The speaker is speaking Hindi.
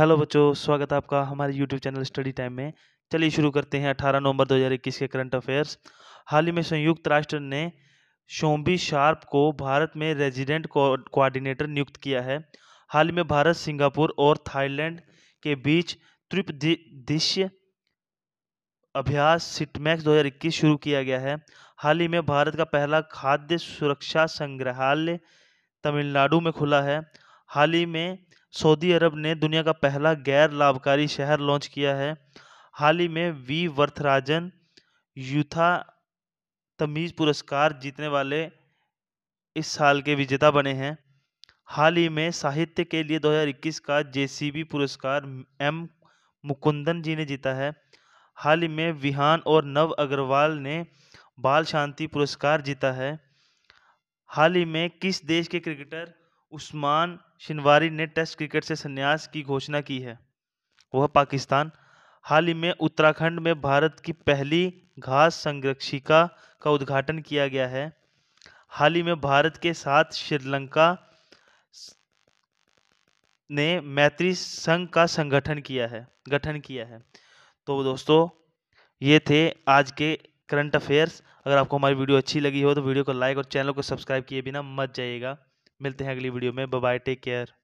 हेलो बच्चों स्वागत है आपका हमारे यूट्यूब चैनल स्टडी टाइम में चलिए शुरू करते हैं 18 नवंबर 2021 के करंट अफेयर्स हाल ही में संयुक्त राष्ट्र ने शोम्बी शार्प को भारत में रेजिडेंट कोऑर्डिनेटर नियुक्त किया है हाल ही में भारत सिंगापुर और थाईलैंड के बीच त्रिपदेशीय अभ्यास सिटमैक्स दो शुरू किया गया है हाल ही में भारत का पहला खाद्य सुरक्षा संग्रहालय तमिलनाडु में खुला है हाल ही में सऊदी अरब ने दुनिया का पहला गैर लाभकारी शहर लॉन्च किया है हाल ही में वी वर्थराजन यूथा तमीज़ पुरस्कार जीतने वाले इस साल के विजेता बने हैं हाल ही में साहित्य के लिए 2021 का जेसीबी पुरस्कार एम मुकुंदन जी ने जीता है हाल ही में विहान और नव अग्रवाल ने बाल शांति पुरस्कार जीता है हाल ही में किस देश के क्रिकेटर उस्मान शिनवारी ने टेस्ट क्रिकेट से संन्यास की घोषणा की है वह पाकिस्तान हाल ही में उत्तराखंड में भारत की पहली घास संरक्षिका का उद्घाटन किया गया है हाल ही में भारत के साथ श्रीलंका ने मैत्री संघ का संगठन किया है गठन किया है तो दोस्तों ये थे आज के करंट अफेयर्स अगर आपको हमारी वीडियो अच्छी लगी हो तो वीडियो को लाइक और चैनल को सब्सक्राइब किए बिना मत जाइएगा मिलते हैं अगली वीडियो में बाय टेक केयर